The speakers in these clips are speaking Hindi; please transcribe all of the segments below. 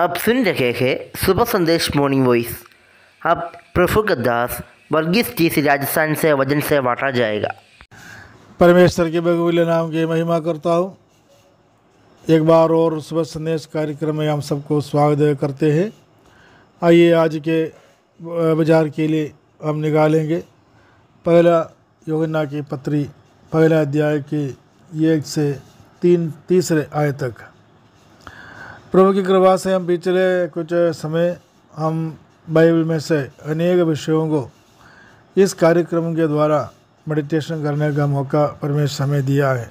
अब सुन रहे हैं सुबह संदेश मॉर्निंग वॉइस अब प्रफुल्ल दास वर्गीस से राजस्थान से वजन से बांटा जाएगा परमेश्वर के बगवीले नाम की महिमा करता हूँ एक बार और सुबह संदेश कार्यक्रम में हम सबको स्वागत करते हैं आइए आज के बाजार के लिए हम निकालेंगे पहला योगना की पत्री पहला अध्याय की एक से तीन तीसरे आय तक प्रभु की कृपा से हम पिछले कुछ समय हम बाइबल में से अनेक विषयों को इस कार्यक्रम के द्वारा मेडिटेशन करने का मौका परमेश्वर हमें दिया है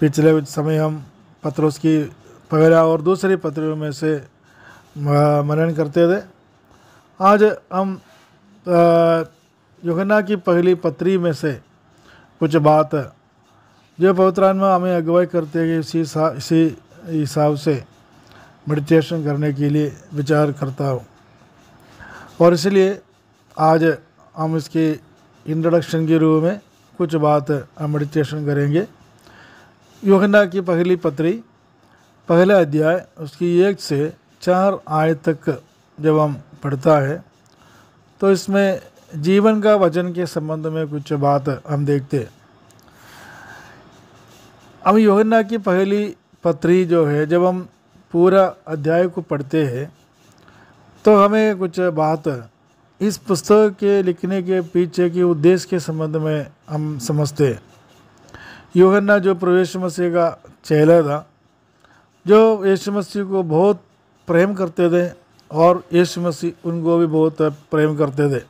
पिछले कुछ समय हम पत्रों की वगैरह और दूसरी पत्रियों में से मनन करते थे आज हम योगना की पहली पत्री में से कुछ बात जो पवित्रान में हमें अगुवाई करते हैं इसी इसी हिसाब से मेडिटेशन करने के लिए विचार करता हूँ और इसलिए आज हम इसके इंट्रोडक्शन के रूप में कुछ बात हम मेडिटेशन करेंगे योगना की पहली पत्री पहला अध्याय उसकी एक से चार आय तक जब हम पढ़ता है तो इसमें जीवन का वजन के संबंध में कुछ बात हम देखते हैं हम योगना की पहली पत्री जो है जब हम पूरा अध्याय को पढ़ते हैं तो हमें कुछ बात इस पुस्तक के लिखने के पीछे के उद्देश्य के संबंध में हम समझते हैं योहन्ना जो प्रवेश मसीह का चेहला था जो यशु मसीह को बहुत प्रेम करते थे और यशु मसीह उनको भी बहुत प्रेम करते थे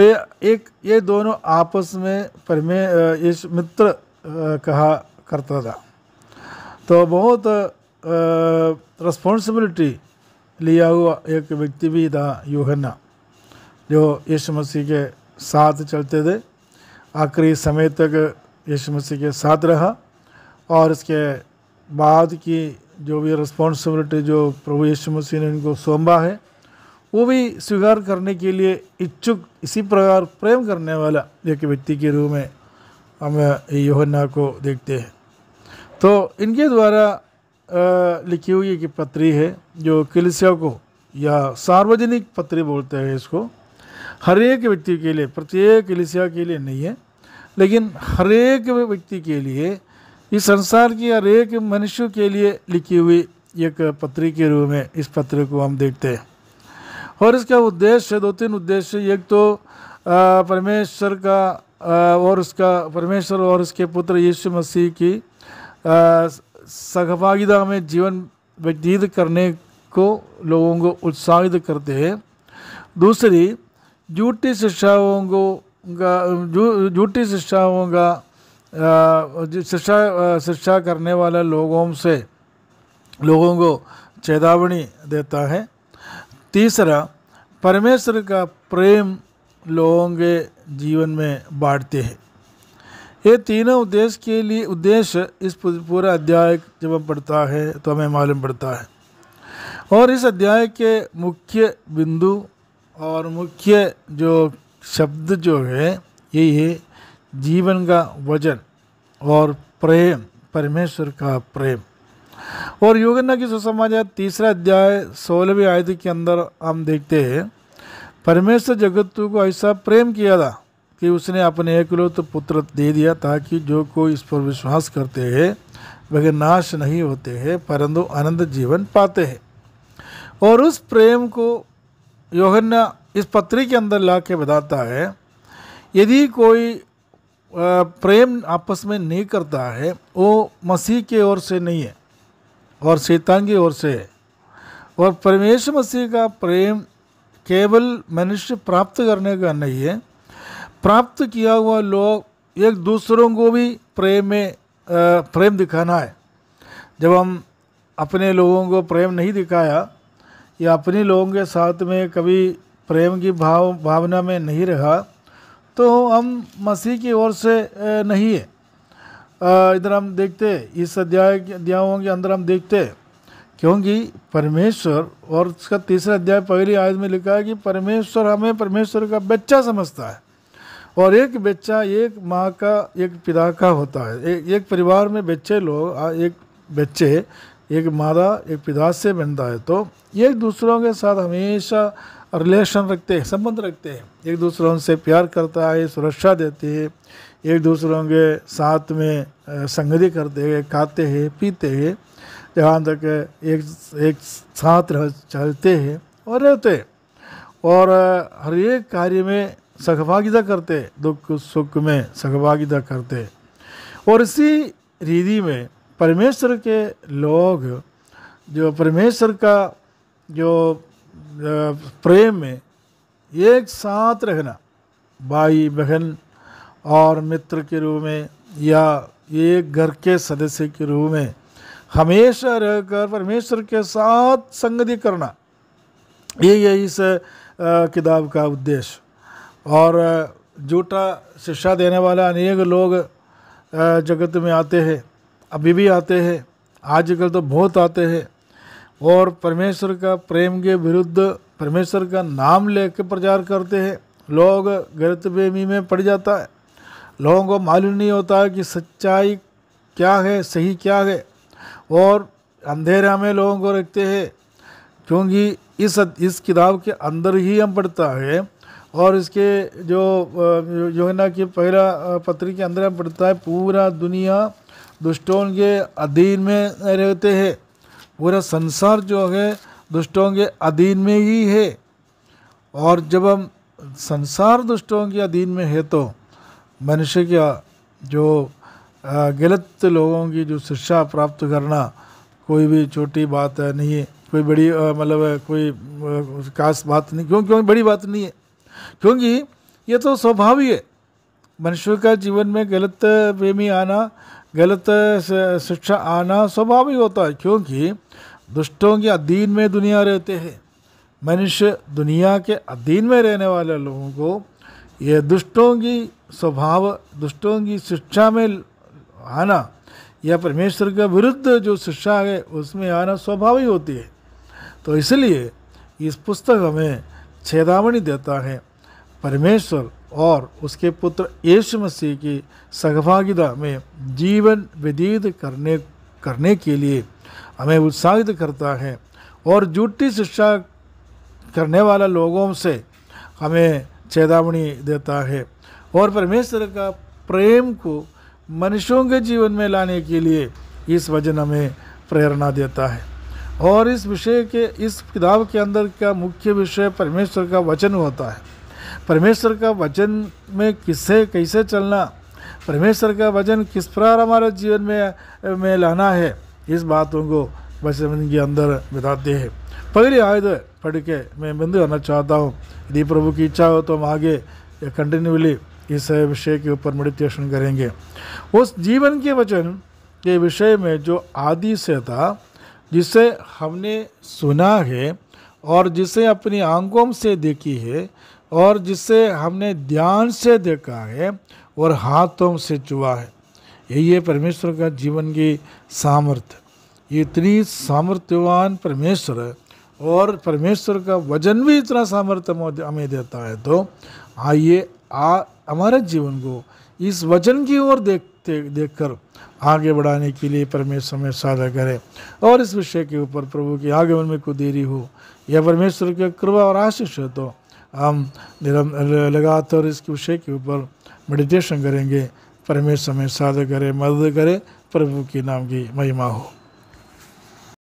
ये एक ये दोनों आपस में परमे यश मित्र कहा करता था तो बहुत रेस्पॉन्सिबिलिटी लिया हुआ एक व्यक्ति भी था यूहन्ना जो यशु मसीह के साथ चलते थे आखिरी समय तक यशु मसीह के साथ रहा और इसके बाद की जो भी रिस्पॉन्सिबिलिटी जो प्रभु यशु मसीह ने इनको सौंपा है वो भी स्वीकार करने के लिए इच्छुक इसी प्रकार प्रेम करने वाला एक व्यक्ति के रूप में हम योहन्ना को देखते हैं तो इनके द्वारा लिखी हुई एक पत्री है जो कलिसिया को या सार्वजनिक पत्री बोलते हैं इसको हर एक व्यक्ति के लिए प्रत्येक कलिसिया के लिए नहीं है लेकिन हर एक व्यक्ति के लिए इस संसार की हर एक मनुष्य के लिए लिखी हुई एक पत्री के रूप में इस पत्र को हम देखते हैं और इसका उद्देश्य दो तीन उद्देश्य एक तो परमेश्वर का और उसका परमेश्वर और उसके पुत्र यीशु मसीह की सहभागिता में जीवन व्यतीत करने को लोगों को उत्साहित करते हैं दूसरी झूठी शिक्षाओं को का झूठी शिक्षाओं का शिक्षा शिक्षा करने वाले लोगों से लोगों को चेतावनी देता है तीसरा परमेश्वर का प्रेम लोगों के जीवन में बांटते हैं ये तीनों उद्देश्य के लिए उद्देश्य इस पूरा अध्याय जब हम पढ़ता है तो हमें मालूम पड़ता है और इस अध्याय के मुख्य बिंदु और मुख्य जो शब्द जो है यही है जीवन का वजन और प्रेम परमेश्वर का प्रेम और योगना की सुसमाचार तीसरा अध्याय सोलहवीं आयत के अंदर हम देखते हैं परमेश्वर जगत को ऐसा प्रेम किया था कि उसने अपने एकलौत तो पुत्र दे दिया ताकि जो कोई इस पर विश्वास करते हैं वह नाश नहीं होते हैं परंतु आनंद जीवन पाते हैं और उस प्रेम को योहन्ना इस पत्री के अंदर ला के बताता है यदि कोई प्रेम आपस में नहीं करता है वो मसीह के ओर से नहीं है और शैतान की ओर से है और परमेश्वर मसीह का प्रेम केवल मनुष्य प्राप्त करने का नहीं है प्राप्त किया हुआ लोग एक दूसरों को भी प्रेम में प्रेम दिखाना है जब हम अपने लोगों को प्रेम नहीं दिखाया या अपने लोगों के साथ में कभी प्रेम की भाव भावना में नहीं रहा तो हम मसीह की ओर से नहीं है इधर हम देखते इस अध्याय अध्यायों के अंदर हम देखते क्योंकि परमेश्वर और उसका तीसरा अध्याय पहली आयत में लिखा है कि परमेश्वर हमें परमेश्वर का बच्चा समझता है और एक बच्चा एक माँ का एक पिता का होता है एक एक परिवार में बच्चे लोग एक बच्चे एक मादा एक पिता से बनता है तो एक दूसरों के साथ हमेशा रिलेशन रखते हैं संबंध रखते हैं एक दूसरों से प्यार करता है सुरक्षा देते हैं एक दूसरों के साथ में संगति करते हैं खाते हैं पीते हैं जहाँ तक एक एक साथ रह चलते हैं और रहते हैं और हर एक कार्य में सहभागिता करते दुख सुख में सहभागिता करते और इसी रीति में परमेश्वर के लोग जो परमेश्वर का जो प्रेम में एक साथ रहना भाई बहन और मित्र के रूप में या एक घर के सदस्य के रूप में हमेशा रहकर परमेश्वर के साथ संगति करना ये है इस किताब का उद्देश्य और झूठा शिक्षा देने वाला अनेक लोग जगत में आते हैं अभी भी आते हैं आजकल तो बहुत आते हैं और परमेश्वर का प्रेम के विरुद्ध परमेश्वर का नाम लेकर प्रचार करते हैं लोग गलत प्रेमी में पड़ जाता है लोगों को मालूम नहीं होता कि सच्चाई क्या है सही क्या है और अंधेरा में लोगों को रखते हैं क्योंकि इस इस किताब के अंदर ही हम पढ़ता है और इसके जो जो है ना कि पहला पत्री के अंदर पड़ता है पूरा दुनिया दुष्टों के अधीन में रहते हैं पूरा संसार जो है दुष्टों के अधीन में ही है और जब हम संसार दुष्टों के अधीन में है तो मनुष्य का जो गलत लोगों की जो शिक्षा प्राप्त करना कोई भी छोटी बात नहीं है कोई बड़ी मतलब कोई खास बात नहीं क्यों क्यों बड़ी बात नहीं है क्योंकि ये तो ही है मनुष्य का जीवन में गलत प्रेमी आना गलत शिक्षा आना स्वाभाविक होता है क्योंकि दुष्टों के अधीन में दुनिया रहते हैं मनुष्य दुनिया के अधीन में रहने वाले लोगों को यह दुष्टों की स्वभाव दुष्टों की शिक्षा में आना या परमेश्वर के विरुद्ध जो शिक्षा है उसमें आना स्वाभाविक होती है तो इसलिए इस पुस्तक हमें चेतावनी देता है परमेश्वर और उसके पुत्र यीशु मसीह की सहभागिता में जीवन व्यतीत करने करने के लिए हमें उत्साहित करता है और झूठी शिक्षा करने वाला लोगों से हमें चेतावनी देता है और परमेश्वर का प्रेम को मनुष्यों के जीवन में लाने के लिए इस वचन हमें प्रेरणा देता है और इस विषय के इस किताब के अंदर का मुख्य विषय परमेश्वर का वचन होता है परमेश्वर का वचन में किससे कैसे चलना परमेश्वर का वचन किस प्रकार हमारे जीवन में में लाना है इस बातों को वचन के अंदर बिताते हैं पहली आयत पढ़ के मैं बिंदु आना चाहता हूँ यदि प्रभु की इच्छा हो तो हम आगे कंटिन्यूली इस विषय के ऊपर मेडिटेशन करेंगे उस जीवन के वचन के विषय में जो आदि से था जिसे हमने सुना है और जिसे अपनी आंखों से देखी है और जिसे हमने ध्यान से देखा है और हाथों से चुआ है यही है परमेश्वर का जीवन की सामर्थ्य इतनी सामर्थ्यवान परमेश्वर और परमेश्वर का वजन भी इतना सामर्थ्य हमें देता है तो आइए आ हमारे जीवन को इस वजन की ओर देखते देखकर आगे बढ़ाने के लिए परमेश्वर में साझा करें और इस विषय के ऊपर प्रभु के आगमन में को देरी हो या परमेश्वर की कृपा और आशीष हो तो हम लगातार इसके विषय के ऊपर मेडिटेशन करेंगे परमेश्वर में साधक करे मदद करे प्रभु के नाम की महिमा हो